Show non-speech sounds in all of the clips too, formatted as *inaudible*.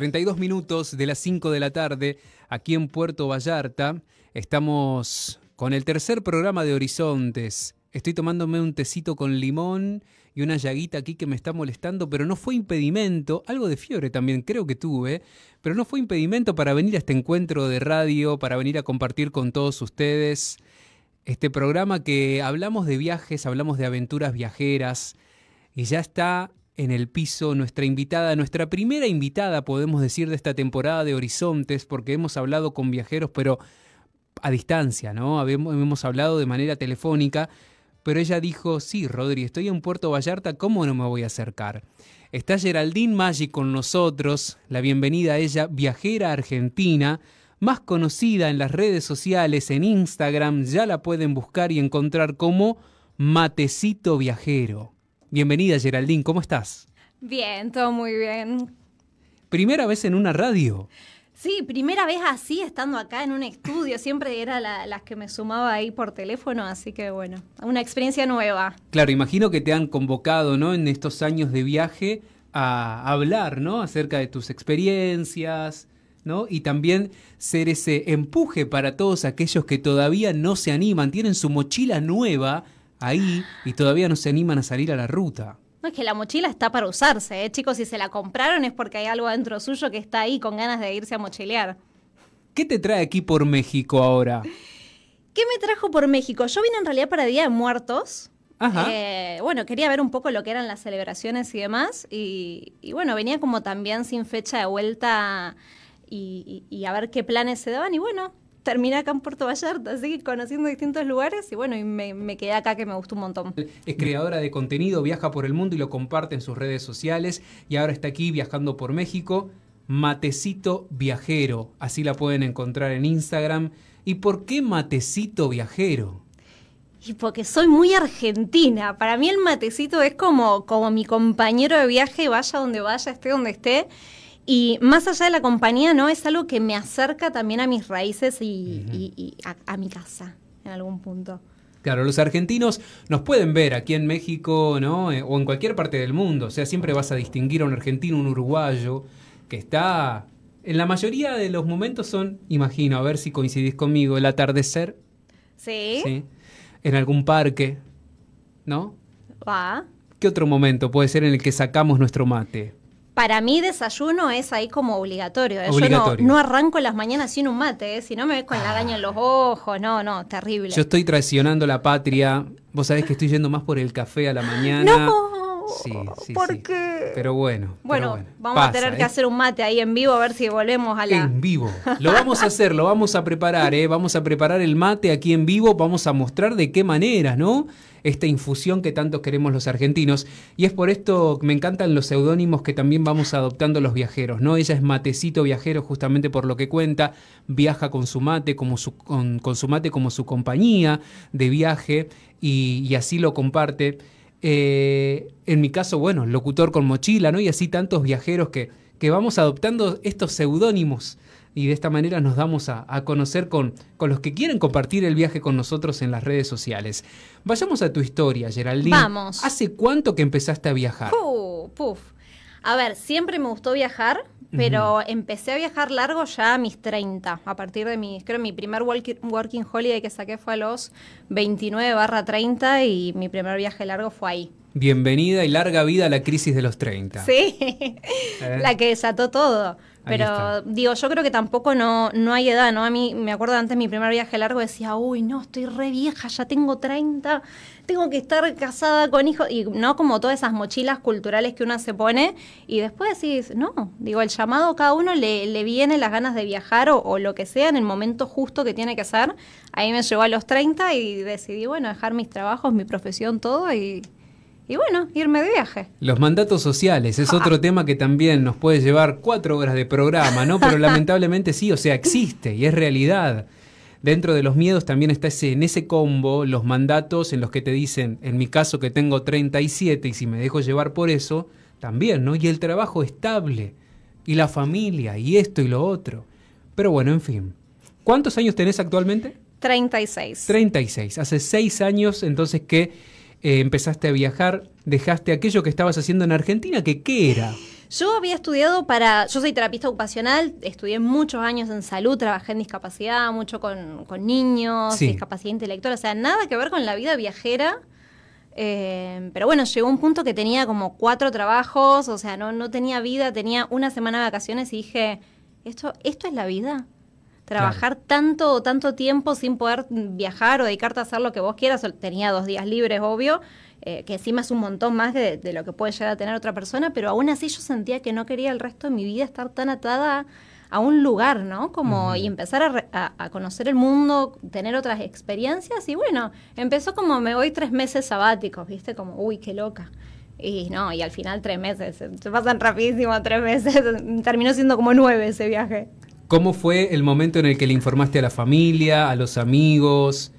32 minutos de las 5 de la tarde aquí en Puerto Vallarta. Estamos con el tercer programa de Horizontes. Estoy tomándome un tecito con limón y una llaguita aquí que me está molestando, pero no fue impedimento, algo de fiebre también creo que tuve, pero no fue impedimento para venir a este encuentro de radio, para venir a compartir con todos ustedes este programa que hablamos de viajes, hablamos de aventuras viajeras y ya está en el piso nuestra invitada, nuestra primera invitada, podemos decir, de esta temporada de Horizontes, porque hemos hablado con viajeros, pero a distancia, ¿no? hemos hablado de manera telefónica, pero ella dijo, sí, Rodri, estoy en Puerto Vallarta, ¿cómo no me voy a acercar? Está Geraldine Maggi con nosotros, la bienvenida a ella, viajera argentina, más conocida en las redes sociales, en Instagram, ya la pueden buscar y encontrar como Matecito Viajero. Bienvenida Geraldine, ¿cómo estás? Bien, todo muy bien. Primera vez en una radio. Sí, primera vez así, estando acá en un estudio. Siempre era las que me sumaba ahí por teléfono, así que bueno, una experiencia nueva. Claro, imagino que te han convocado, ¿no? En estos años de viaje a hablar, ¿no? Acerca de tus experiencias, ¿no? Y también ser ese empuje para todos aquellos que todavía no se animan, tienen su mochila nueva ahí y todavía no se animan a salir a la ruta. No, es que la mochila está para usarse, ¿eh? chicos. Si se la compraron es porque hay algo adentro suyo que está ahí con ganas de irse a mochilear. ¿Qué te trae aquí por México ahora? *laughs* ¿Qué me trajo por México? Yo vine en realidad para Día de Muertos. Ajá. Eh, bueno, quería ver un poco lo que eran las celebraciones y demás. Y, bueno, venía como también sin fecha de vuelta y, y a ver qué planes se daban. Y bueno, terminé acá en Puerto Vallarta, así que conociendo distintos lugares y bueno, y me, quedé acá que me gustó un montón. Es creadora de contenido, viaja por el mundo y lo comparte en sus redes sociales y ahora está aquí viajando por México, Matecito Viajero, así la pueden encontrar en Instagram. ¿Y por qué Matecito Viajero? Y porque soy muy argentina. Para mí el matecito es como, como mi compañero de viaje, vaya donde vaya, esté donde esté. Y más allá de la compañía, ¿no? Es algo que me acerca también a mis raíces y, a, mi casa, en algún punto. Claro, los argentinos nos pueden ver aquí en México, ¿no? Eh, o en cualquier parte del mundo. O sea, siempre vas a distinguir a un argentino, un uruguayo, que está. En la mayoría de los momentos son, imagino, a ver si coincidís conmigo, el atardecer. Sí. Sí. En algún parque, ¿no? Va. ¿Qué otro momento puede ser en el que sacamos nuestro mate? para mí desayuno es ahí como obligatorio. Yo no, arranco las mañanas sin un mate, ¿eh? si no me ves con la daña en los ojos, no, no, terrible. Yo estoy traicionando la patria. Vos sabés que estoy yendo más por el café a la mañana. No. Sí, sí, ¿Por Pero bueno. Bueno, vamos a tener que ¿eh? hacer un mate ahí en vivo a ver si volvemos a la... En vivo. Lo vamos a hacer, lo vamos a preparar, ¿eh? Vamos a preparar el mate aquí en vivo, vamos a mostrar de qué manera, ¿no? Esta infusión que tanto queremos los argentinos. Y es por esto que me encantan los seudónimos que también vamos adoptando los viajeros, ¿no? Ella es matecito viajero justamente por lo que cuenta, viaja con su mate como su, con, su mate como su compañía de viaje y, y así lo comparte. Eh, en mi caso, bueno, locutor con mochila, ¿no? Y así tantos viajeros que, que vamos adoptando estos seudónimos y de esta manera nos damos a, conocer con, con, los que quieren compartir el viaje con nosotros en las redes sociales. Vayamos a tu historia, Geraldine. Vamos. ¿Hace cuánto que empezaste a viajar? Uh, puf. A ver, siempre me gustó viajar, pero empecé a viajar largo ya a mis 30, a partir de mi, creo mi primer working holiday que saqué fue a los 29 barra 30 y mi primer viaje largo fue ahí. Bienvenida y larga vida a la crisis de los 30. Sí, *laughs* eh. la que desató todo. Pero digo, yo creo que tampoco no, no hay edad, ¿no? A mí, me acuerdo antes mi primer viaje largo decía, uy, no, estoy re vieja, ya tengo 30, tengo que estar casada con hijos, y no como todas esas mochilas culturales que uno se pone, y después decís, no, digo, el llamado cada uno le, le viene las ganas de viajar o, lo que sea en el momento justo que tiene que hacer. Ahí me llevó a los 30 y decidí, bueno, dejar mis trabajos, mi profesión, todo, y y bueno, irme de viaje. Los mandatos sociales es otro ah. tema que también nos puede llevar cuatro horas de programa, ¿no? Pero *laughs* lamentablemente sí, o sea, existe y es realidad. Dentro de los miedos también está ese, en ese combo los mandatos en los que te dicen, en mi caso que tengo 37 y si me dejo llevar por eso, también, ¿no? Y el trabajo estable, y la familia, y esto y lo otro. Pero bueno, en fin. ¿Cuántos años tenés actualmente? 36. 36. Hace seis años entonces que eh, empezaste a viajar, dejaste aquello que estabas haciendo en Argentina, que qué era. Yo había estudiado para, yo soy terapista ocupacional, estudié muchos años en salud, trabajé en discapacidad, mucho con, niños, discapacidad intelectual, o sea, nada que ver con la vida viajera. Eh, pero bueno, llegó un punto que tenía como cuatro trabajos, o sea, no, no tenía vida, tenía una semana de vacaciones y dije, ¿esto, esto es la vida? Trabajar tanto tanto tiempo sin poder viajar o dedicarte a hacer lo que vos quieras, tenía dos días libres, obvio, eh, que encima es un montón más de, lo que puede llegar a tener otra persona, pero aún así yo sentía que no quería el resto de mi vida estar tan atada a un lugar, ¿no? Como y empezar a, a, conocer el mundo, tener otras experiencias y bueno, empezó como me voy tres meses sabáticos, viste, como uy qué loca. Y no, y al final tres meses, se pasan rapidísimo tres meses, *laughs* terminó siendo como nueve ese viaje. ¿Cómo fue el momento en el que le informaste a la familia, a los amigos?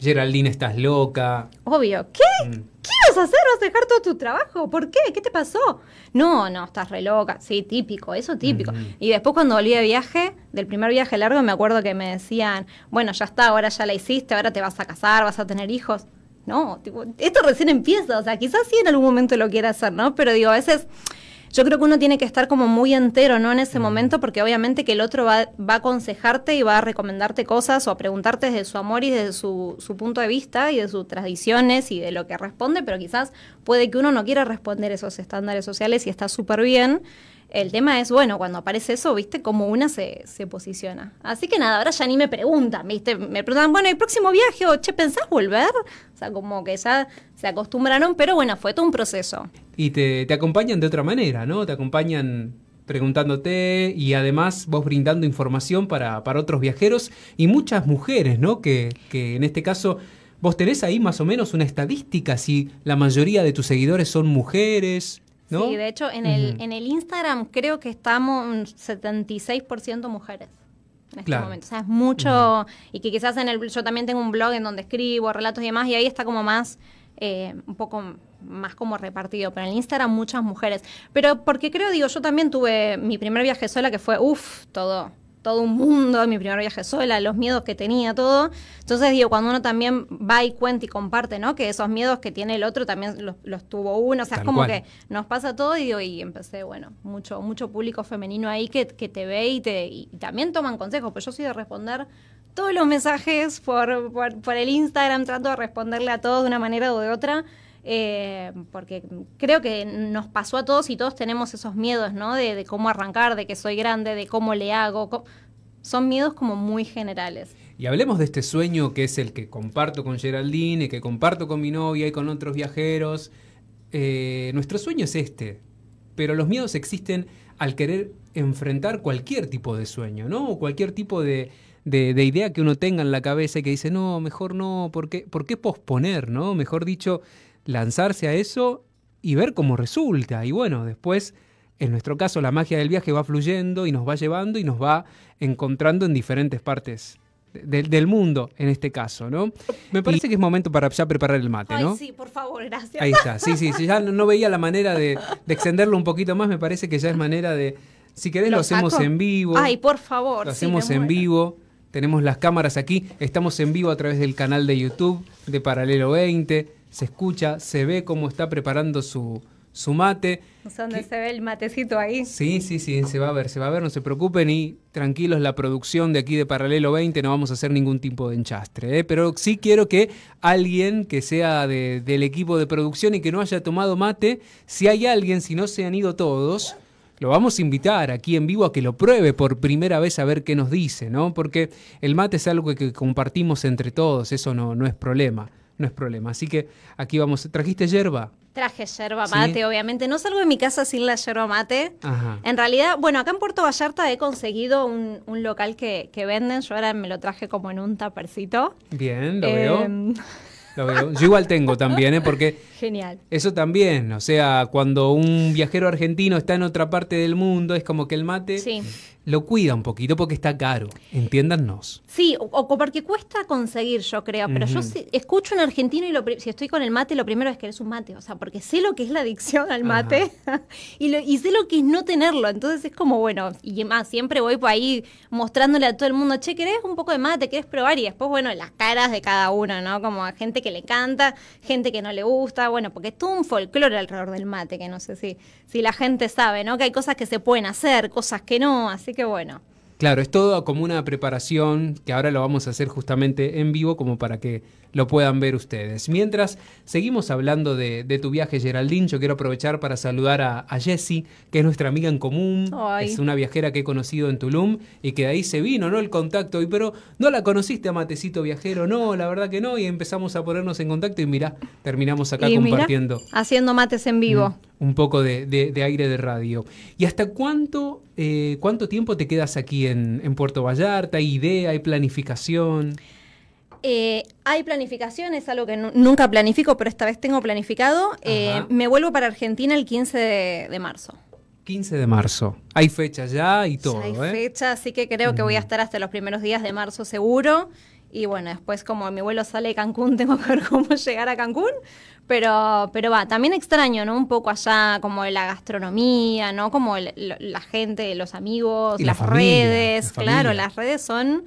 Geraldine, estás loca. Obvio. ¿Qué? Mm. ¿Qué vas a hacer? ¿Vas a dejar todo tu trabajo? ¿Por qué? ¿Qué te pasó? No, no, estás re loca. Sí, típico, eso típico. Mm. Y después cuando volví de viaje, del primer viaje largo, me acuerdo que me decían, bueno, ya está, ahora ya la hiciste, ahora te vas a casar, vas a tener hijos. No, tipo, esto recién empieza, o sea, quizás sí en algún momento lo quiera hacer, ¿no? Pero digo, a veces yo creo que uno tiene que estar como muy entero, ¿no? En ese momento, porque obviamente que el otro va, va a aconsejarte y va a recomendarte cosas o a preguntarte desde su amor y desde su, su punto de vista y de sus tradiciones y de lo que responde, pero quizás puede que uno no quiera responder esos estándares sociales y está súper bien. El tema es, bueno, cuando aparece eso, viste, cómo una se, posiciona. Así que nada, ahora ya ni me preguntan, viste, me preguntan, bueno, el próximo viaje, o che, ¿pensás volver? O sea, como que ya se acostumbraron, pero bueno, fue todo un proceso. Y te, te acompañan de otra manera, ¿no? Te acompañan preguntándote y además vos brindando información para, otros viajeros y muchas mujeres, ¿no? Que, que en este caso ¿Vos tenés ahí más o menos una estadística si la mayoría de tus seguidores son mujeres? Sí, de hecho, en el, en el Instagram creo que estamos un 76% mujeres. En este momento. O sea, es mucho. Y que quizás en el. Yo también tengo un blog en donde escribo relatos y demás, y ahí está como más. Eh, un poco más como repartido, pero en el Instagram muchas mujeres. Pero porque creo, digo, yo también tuve mi primer viaje sola que fue, uff, todo todo un mundo, mi primer viaje sola, los miedos que tenía, todo. Entonces, digo, cuando uno también va y cuenta y comparte, ¿no? Que esos miedos que tiene el otro también los, tuvo uno. O sea, es como que nos pasa todo y digo, y empecé, bueno, mucho, mucho público femenino ahí que, que te ve y, te, y también toman consejos, pues yo soy de responder todos los mensajes por, por, por el Instagram, trato de responderle a todos de una manera o de otra. Eh, porque creo que nos pasó a todos y todos tenemos esos miedos, ¿no? De, cómo arrancar, de que soy grande, de cómo le hago. Son miedos como muy generales. Y hablemos de este sueño que es el que comparto con Geraldine, que comparto con mi novia y con otros viajeros. Eh, nuestro sueño es este, pero los miedos existen al querer enfrentar cualquier tipo de sueño, ¿no? O cualquier tipo de, idea que uno tenga en la cabeza y que dice, no, mejor no, ¿por qué, ¿por qué posponer, no? Mejor dicho, lanzarse a eso y ver cómo resulta. Y bueno, después, en nuestro caso, la magia del viaje va fluyendo y nos va llevando y nos va encontrando en diferentes partes del, mundo en este caso, ¿no? Me parece que es momento para ya preparar el mate, sí, por favor, gracias. Ahí está, sí, sí, sí ya no, veía la manera de, extenderlo un poquito más, me parece que ya es manera de, si querés lo, hacemos en vivo. Ay, por favor. Lo hacemos en vivo, tenemos las cámaras aquí, estamos en vivo a través del canal de YouTube de Paralelo 20 se escucha, se ve cómo está preparando su, mate. Es se ve el matecito ahí. Sí, sí, sí, se va a ver, se va a ver, no se preocupen y tranquilos, la producción de aquí de Paralelo 20 no vamos a hacer ningún tipo de enchastre, ¿eh? pero sí quiero que alguien que sea del equipo de producción y que no haya tomado mate, si hay alguien, si no se han ido todos, lo vamos a invitar aquí en vivo a que lo pruebe por primera vez a ver qué nos dice, ¿no? Porque el mate es algo que, compartimos entre todos, eso no es problema no es problema. Así que aquí vamos. ¿Trajiste yerba? Traje yerba mate, obviamente. No salgo de mi casa sin la yerba mate. En realidad, bueno, acá en Puerto Vallarta he conseguido un, local que, venden. Yo ahora me lo traje como en un tapercito. Bien, lo veo. Em. *laughs* Lo veo. Yo igual tengo también, ¿eh? porque. Genial. Eso también. O sea, cuando un viajero argentino está en otra parte del mundo, es como que el mate. Sí lo cuida un poquito porque está caro, entiéndanos. Sí, o, porque cuesta conseguir, yo creo, pero yo escucho en argentino y lo, si estoy con el mate, lo primero es que eres un mate, o sea, porque sé lo que es la adicción al mate *laughs* y, y sé lo que es no tenerlo, entonces es como, bueno, y más, siempre voy por ahí mostrándole a todo el mundo, che, ¿querés un poco de mate? ¿Querés probar? Y después, bueno, las caras de cada uno, ¿no? Como a gente que le canta, gente que no le gusta, bueno, porque es todo un folclore alrededor del mate, que no sé si, si la gente sabe, ¿no? Que hay cosas que se pueden hacer, cosas que no, así que Qué bueno. Claro, es todo como una preparación que ahora lo vamos a hacer justamente en vivo como para que lo puedan ver ustedes. Mientras seguimos hablando de, tu viaje, Geraldine, yo quiero aprovechar para saludar a, Jessie, que es nuestra amiga en común, es una viajera que he conocido en Tulum y que de ahí se vino, ¿no? El contacto, y pero no la conociste a Matecito Viajero, no, la verdad que no, y empezamos a ponernos en contacto y mirá, terminamos acá compartiendo. haciendo mates en vivo un poco de, aire de radio. ¿Y hasta cuánto, eh, cuánto tiempo te quedas aquí en, Puerto Vallarta? ¿Hay idea? ¿Hay planificación? Eh, hay planificación, es algo que nunca planifico, pero esta vez tengo planificado. Eh, me vuelvo para Argentina el 15 de, marzo. 15 de marzo. Hay fecha ya y todo. hay fecha, así que creo que voy a mm. estar hasta los primeros días de marzo seguro. Y bueno, después como mi vuelo sale de Cancún, *laughs* tengo que ver cómo llegar a Cancún. Pero, pero va, también extraño, ¿no? Un poco allá, como la gastronomía, ¿no? Como la gente, los amigos, las redes. claro, las redes son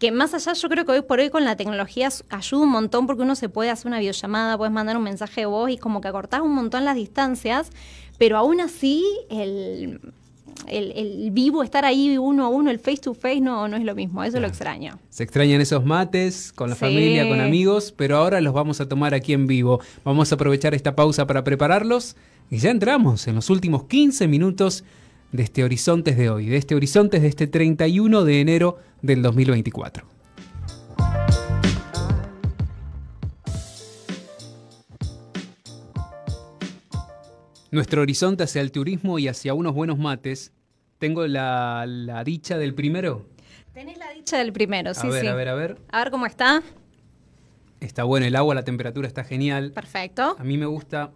que más allá yo creo que hoy por hoy con la tecnología ayuda un montón porque uno se puede hacer una videollamada, puedes mandar un mensaje de voz y como que acortás un montón las distancias, pero aún así el el, vivo, estar ahí uno a uno, el face to face, no, no es lo mismo. Eso lo extraño. Se extrañan esos mates con la familia, con amigos, pero ahora los vamos a tomar aquí en vivo. Vamos a aprovechar esta pausa para prepararlos y ya entramos en los últimos 15 minutos de este Horizontes de hoy, de este Horizontes de este 31 de enero del 2024. nuestro horizonte hacia el turismo y hacia unos buenos mates, tengo la, dicha del primero. Tenés la dicha del primero, sí, sí, ver, A ver, a ver, a ver. cómo está. Está bueno el agua, la temperatura está genial. Perfecto. A mí me gusta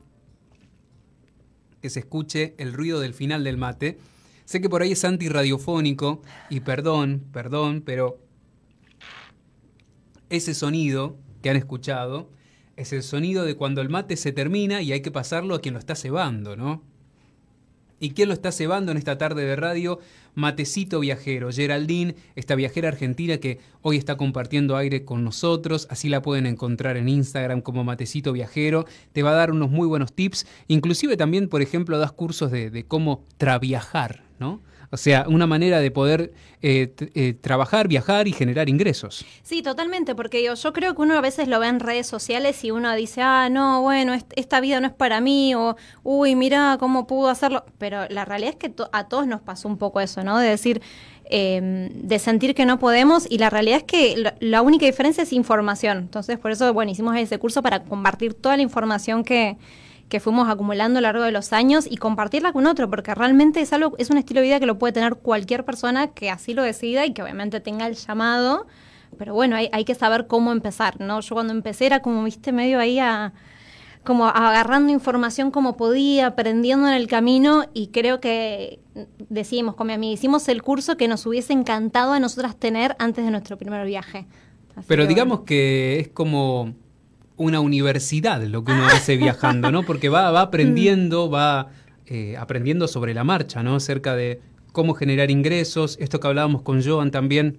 que se escuche el ruido del final del mate. Sé que por ahí es antirradiofónico y perdón, perdón, pero ese sonido que han escuchado es el sonido de cuando el mate se termina y hay que pasarlo a quien lo está cebando, ¿no? ¿Y quién lo está cebando en esta tarde de radio? Matecito Viajero, Geraldine, esta viajera argentina que hoy está compartiendo aire con nosotros. Así la pueden encontrar en Instagram como Matecito Viajero. Te va a dar unos muy buenos tips. Inclusive también, por ejemplo, das cursos de, de cómo traviajar, ¿no? O sea, una manera de poder eh, eh, trabajar, viajar y generar ingresos. Sí, totalmente, porque yo creo que uno a veces lo ve en redes sociales y uno dice, ah, no, bueno, esta vida no es para mí, o, uy, mira cómo pudo hacerlo. Pero la realidad es que a todos nos pasó un poco eso, ¿no? De decir, eh, de sentir que no podemos y la realidad es que la, la, única diferencia es información. Entonces, por eso, bueno, hicimos ese curso para compartir toda la información que, que fuimos acumulando a lo largo de los años y compartirla con otro, porque realmente es algo, es un estilo de vida que lo puede tener cualquier persona que así lo decida y que obviamente tenga el llamado. Pero bueno, hay, que saber cómo empezar, ¿no? Yo cuando empecé era como, viste, medio ahí a, como agarrando información como podía, aprendiendo en el camino y creo que decidimos con mi amiga, hicimos el curso que nos hubiese encantado a nosotras tener antes de nuestro primer viaje. Pero digamos que es como una universidad lo que uno hace viajando, ¿no? Porque va, va aprendiendo, mm. va eh, aprendiendo sobre la marcha, ¿no? Acerca de cómo generar ingresos, esto que hablábamos con Joan también,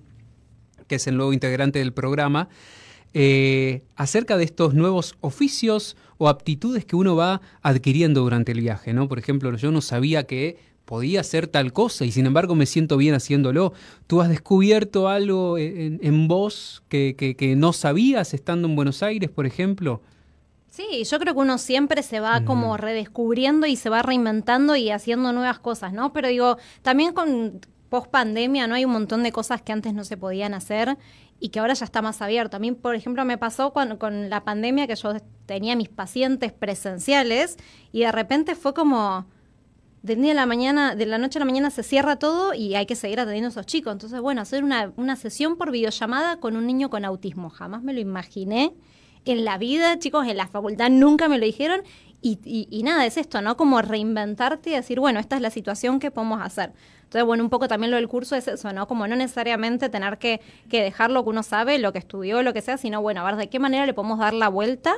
que es el nuevo integrante del programa, eh, acerca de estos nuevos oficios o aptitudes que uno va adquiriendo durante el viaje, ¿no? Por ejemplo, yo no sabía que podía hacer tal cosa y sin embargo me siento bien haciéndolo. Tú has descubierto algo en, vos que, que, no sabías estando en Buenos Aires, por ejemplo. Sí, yo creo que uno siempre se va como redescubriendo y se va reinventando y haciendo nuevas cosas, ¿no? Pero digo, también con post pandemia, ¿no? Hay un montón de cosas que antes no se podían hacer y que ahora ya está más abierto. A mí, por ejemplo, me pasó con la pandemia que yo tenía mis pacientes presenciales y de repente fue como del día la mañana, de la noche a la mañana se cierra todo y hay que seguir atendiendo a esos chicos. Entonces, bueno, hacer una, sesión por videollamada con un niño con autismo, jamás me lo imaginé. En la vida, chicos, en la facultad nunca me lo dijeron. Y, nada, es esto, ¿no? Como reinventarte y decir, bueno, esta es la situación que podemos hacer. Entonces, bueno, un poco también lo del curso es eso, ¿no? Como no necesariamente tener que, que dejar lo que uno sabe, lo que estudió, lo que sea, sino, bueno, a ver de qué manera le podemos dar la vuelta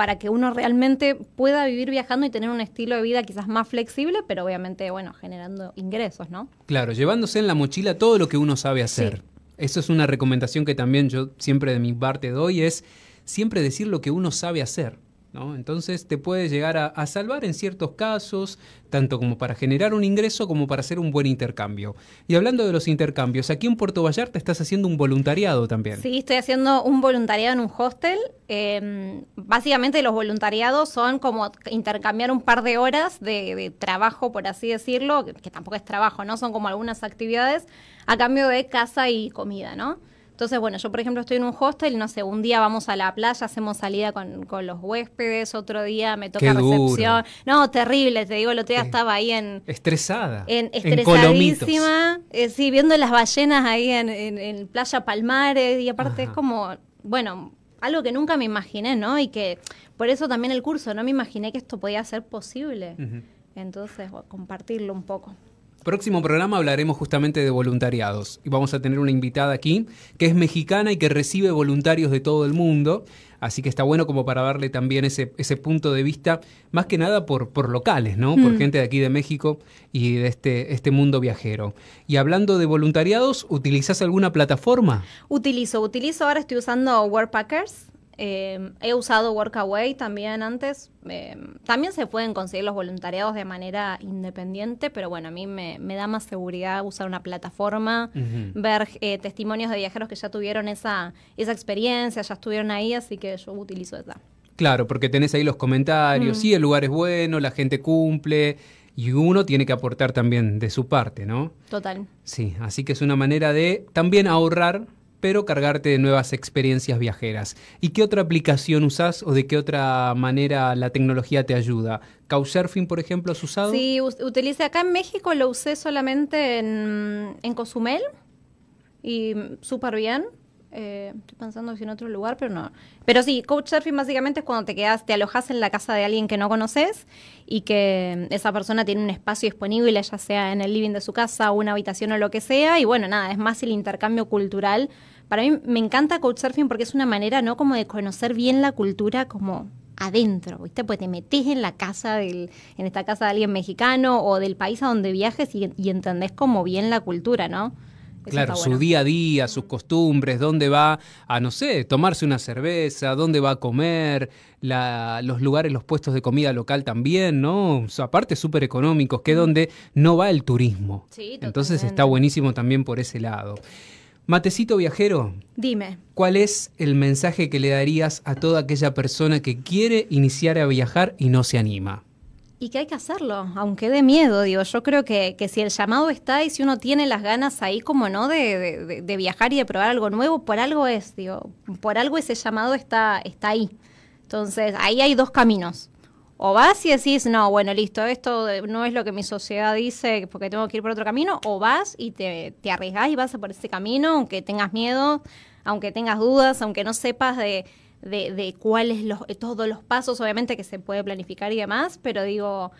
para que uno realmente pueda vivir viajando y tener un estilo de vida quizás más flexible, pero obviamente, bueno, generando ingresos, ¿no? Claro, llevándose en la mochila todo lo que uno sabe hacer. Eso es una recomendación que también yo siempre de mi parte doy, es siempre decir lo que uno sabe hacer. Entonces te puede llegar a, salvar en ciertos casos, tanto como para generar un ingreso como para hacer un buen intercambio. Y hablando de los intercambios, aquí en Puerto Vallarta estás haciendo un voluntariado también. Sí, estoy haciendo un voluntariado en un hostel. Em, básicamente los voluntariados son como intercambiar un par de horas de, trabajo, por así decirlo, que, que, tampoco es trabajo, ¿no? Son como algunas actividades a cambio de casa y comida, ¿no? Entonces, bueno, yo por ejemplo estoy en un hostel, no sé, un día vamos a la playa, hacemos salida con, con los huéspedes, otro día me toca recepción. No, terrible, te digo, el otro eh, estaba ahí en... Estresada. En, estresadísima, eh, sí, viendo las ballenas ahí en, en, Playa Palmares y aparte es como, bueno, algo que nunca me imaginé, ¿no? Y que por eso también el curso, no me imaginé que esto podía ser posible. Entonces, compartirlo un poco próximo programa hablaremos justamente de voluntariados y vamos a tener una invitada aquí que es mexicana y que recibe voluntarios de todo el mundo. Así que está bueno como para darle también ese, punto de vista, más que nada por, locales, ¿no? Por mm. gente de aquí de México y de este, este mundo viajero. Y hablando de voluntariados, ¿utilizas alguna plataforma? Utilizo, utilizo, ahora estoy usando WordPackers. Em, he usado Workaway también antes. Em, también se pueden conseguir los voluntariados de manera independiente, pero bueno, a mí me, da más seguridad usar una plataforma, ver eh, testimonios de viajeros que ya tuvieron esa, experiencia, ya estuvieron ahí, así que yo utilizo esa. Claro, porque tenés ahí los comentarios, mm. sí, el lugar es bueno, la gente cumple, y uno tiene que aportar también de su parte, ¿no? Total. Sí, así que es una manera de también ahorrar pero cargarte de nuevas experiencias viajeras. ¿Y qué otra aplicación usás o de qué otra manera la tecnología te ayuda? ¿Couchsurfing, por ejemplo, has usado? Sí, utilicé acá en México, lo usé solamente en, en Cozumel y súper bien. Eh, estoy pensando si en otro lugar, pero no. Pero sí, couchsurfing básicamente es cuando te quedas, te alojas en la casa de alguien que no conoces y que esa persona tiene un espacio disponible, ya sea en el living de su casa, o una habitación o lo que sea. Y bueno, nada, es más el intercambio cultural para mí me encanta couchsurfing porque es una manera, ¿no? Como de conocer bien la cultura como adentro, ¿viste? Pues te metes en la casa del, en esta casa de alguien mexicano o del país a donde viajes y, entendés como bien la cultura, ¿no? claro, su día a día, sus costumbres, dónde va a, no sé, tomarse una cerveza, dónde va a comer, los lugares, los puestos de comida local también, ¿no? aparte súper económicos, que es donde no va el turismo. Entonces está buenísimo también por ese lado. Matecito viajero. Dime. ¿Cuál es el mensaje que le darías a toda aquella persona que quiere iniciar a viajar y no se anima? Y que hay que hacerlo, aunque dé miedo, digo, yo creo que, si el llamado está y si uno tiene las ganas ahí como no de, de, viajar y de probar algo nuevo, por algo es, digo, por algo ese llamado está, está ahí. Entonces, ahí hay dos caminos. O vas y decís, no, bueno, listo, esto no es lo que mi sociedad dice porque tengo que ir por otro camino, o vas y te, te arriesgás y vas por ese camino, aunque tengas miedo, aunque tengas dudas, aunque no sepas de, de, cuáles los, eh, todos los pasos, obviamente que se puede planificar y demás, pero digo,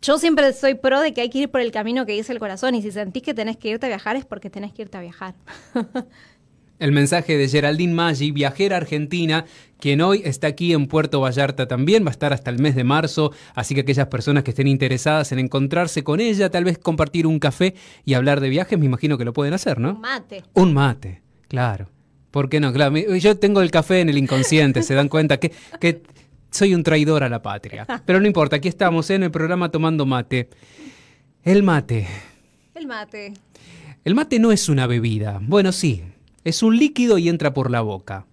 yo siempre soy pro de que hay que ir por el camino que dice el corazón y si sentís que tenés que irte a viajar es porque tenés que irte a viajar. *laughs* El mensaje de Geraldine Maggi, viajera argentina, quien hoy está aquí en Puerto Vallarta también, va a estar hasta el mes de marzo, así que aquellas personas que estén interesadas en encontrarse con ella, tal vez compartir un café y hablar de viajes, me imagino que lo pueden hacer, ¿no? Un mate. Un mate, claro. ¿Por qué no? Claro, yo tengo el café en el inconsciente, se dan cuenta que, soy un traidor a la patria. Pero no importa, aquí estamos en el programa tomando mate. El mate. El mate. El mate no es una bebida. Bueno, sí, es un líquido y entra por la boca.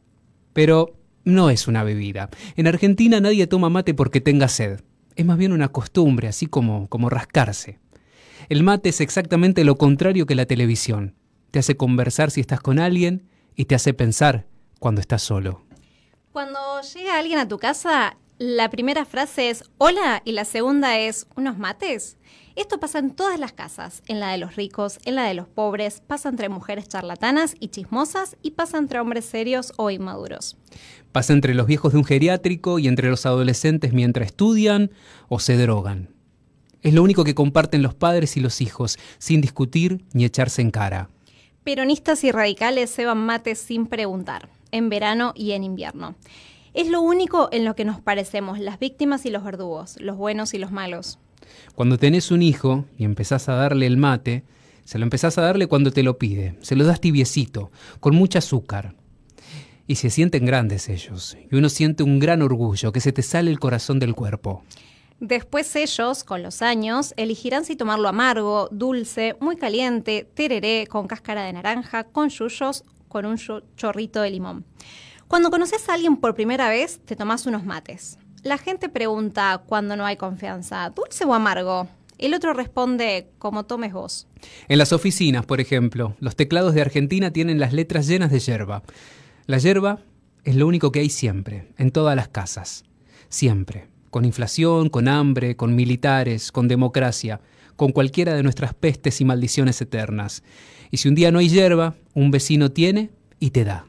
Pero no es una bebida. En Argentina nadie toma mate porque tenga sed. Es más bien una costumbre, así como, como rascarse. El mate es exactamente lo contrario que la televisión. Te hace conversar si estás con alguien y te hace pensar cuando estás solo. Cuando llega alguien a tu casa, la primera frase es hola y la segunda es unos mates. Esto pasa en todas las casas, en la de los ricos, en la de los pobres, pasa entre mujeres charlatanas y chismosas y pasa entre hombres serios o inmaduros. Pasa entre los viejos de un geriátrico y entre los adolescentes mientras estudian o se drogan. Es lo único que comparten los padres y los hijos, sin discutir ni echarse en cara. Peronistas y radicales se van mates sin preguntar, en verano y en invierno. Es lo único en lo que nos parecemos, las víctimas y los verdugos, los buenos y los malos. Cuando tenés un hijo y empezás a darle el mate, se lo empezás a darle cuando te lo pide, se lo das tibiecito, con mucha azúcar. Y se sienten grandes ellos, y uno siente un gran orgullo, que se te sale el corazón del cuerpo. Después ellos, con los años, elegirán si tomarlo amargo, dulce, muy caliente, tereré, con cáscara de naranja, con yuyos, con un chorrito de limón. Cuando conoces a alguien por primera vez, te tomás unos mates. La gente pregunta cuando no hay confianza, ¿dulce o amargo? El otro responde como tomes vos. En las oficinas, por ejemplo, los teclados de Argentina tienen las letras llenas de yerba. La yerba es lo único que hay siempre, en todas las casas. Siempre. Con inflación, con hambre, con militares, con democracia, con cualquiera de nuestras pestes y maldiciones eternas. Y si un día no hay yerba, un vecino tiene y te da.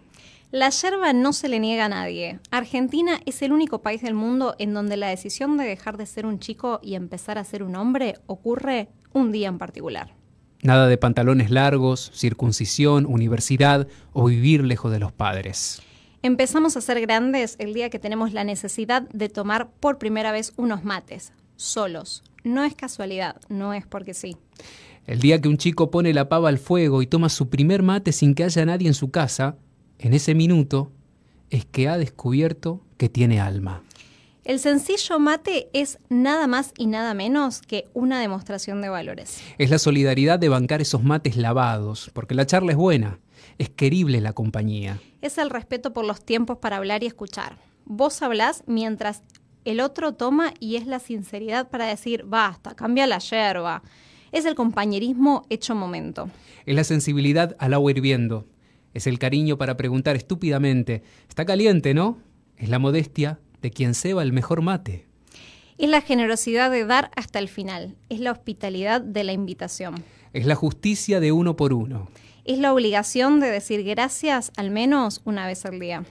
La yerba no se le niega a nadie. Argentina es el único país del mundo en donde la decisión de dejar de ser un chico y empezar a ser un hombre ocurre un día en particular. Nada de pantalones largos, circuncisión, universidad o vivir lejos de los padres. Empezamos a ser grandes el día que tenemos la necesidad de tomar por primera vez unos mates, solos. No es casualidad, no es porque sí. El día que un chico pone la pava al fuego y toma su primer mate sin que haya nadie en su casa, en ese minuto es que ha descubierto que tiene alma. El sencillo mate es nada más y nada menos que una demostración de valores. Es la solidaridad de bancar esos mates lavados, porque la charla es buena, es querible la compañía. Es el respeto por los tiempos para hablar y escuchar. Vos hablás mientras el otro toma y es la sinceridad para decir, basta, cambia la yerba. Es el compañerismo hecho momento. Es la sensibilidad al agua hirviendo, es el cariño para preguntar estúpidamente, está caliente, ¿no? Es la modestia de quien ceba el mejor mate. Es la generosidad de dar hasta el final. Es la hospitalidad de la invitación. Es la justicia de uno por uno. Es la obligación de decir gracias al menos una vez al día.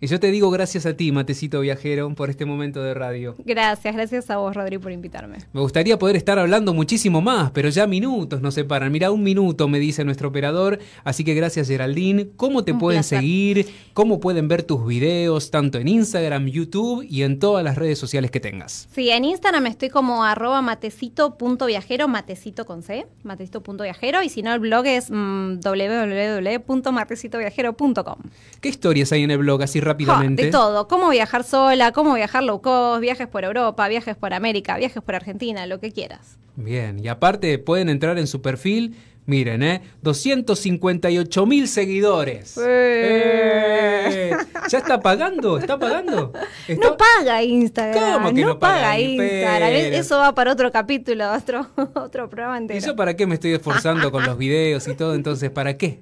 Y yo te digo gracias a ti, Matecito Viajero, por este momento de radio. Gracias, gracias a vos, Rodri, por invitarme. Me gustaría poder estar hablando muchísimo más, pero ya minutos nos separan. Mira, un minuto me dice nuestro operador. Así que gracias, Geraldine. ¿Cómo te pueden seguir? ¿Cómo pueden ver tus videos, tanto en Instagram, YouTube y en todas las redes sociales que tengas? Sí, en Instagram estoy como arroba matecito.viajero, matecito con C, matecito.viajero. Y si no, el blog es mm, www.matecitoviajero.com. ¿Qué historias hay en el blog? Así rápidamente. de todo, cómo viajar sola, cómo viajar low cost, viajes por Europa, viajes por América, viajes por Argentina, lo que quieras. Bien, y aparte pueden entrar en su perfil, miren, ¿eh? 258 mil seguidores. Eh, ¿Ya está pagando? ¿Está pagando? *laughs* No paga Instagram. no, paga, Instagram? Eso va para otro capítulo, otro, *laughs* otro programa entero. ¿Y yo para qué me estoy esforzando con los videos y todo? Entonces, ¿para qué?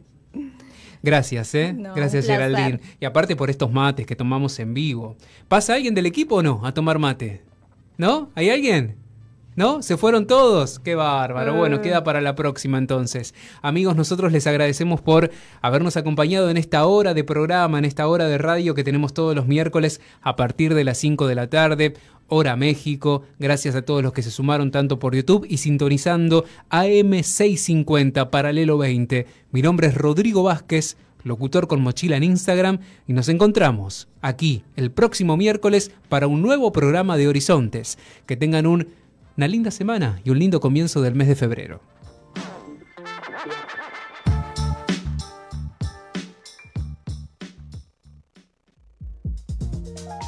Gracias, ¿eh? Gracias, Geraldine. Y aparte por estos mates que tomamos en vivo. ¿Pasa alguien del equipo o no a tomar mate? ¿No? ¿Hay alguien? ¿No? Se fueron todos. Qué bárbaro. Bueno, eh. queda para la próxima entonces. Amigos, nosotros les agradecemos por habernos acompañado en esta hora de programa, en esta hora de radio que tenemos todos los miércoles a partir de las 5 de la tarde. Hora México, gracias a todos los que se sumaron tanto por YouTube y sintonizando AM650 Paralelo 20. Mi nombre es Rodrigo Vázquez, locutor con mochila en Instagram, y nos encontramos aquí el próximo miércoles para un nuevo programa de Horizontes. Que tengan un una linda semana y un lindo comienzo del mes de febrero.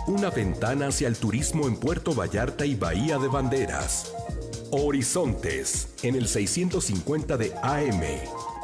Una ventana hacia el turismo en Puerto Vallarta y Bahía de Banderas. Horizontes, en el 650 de AM.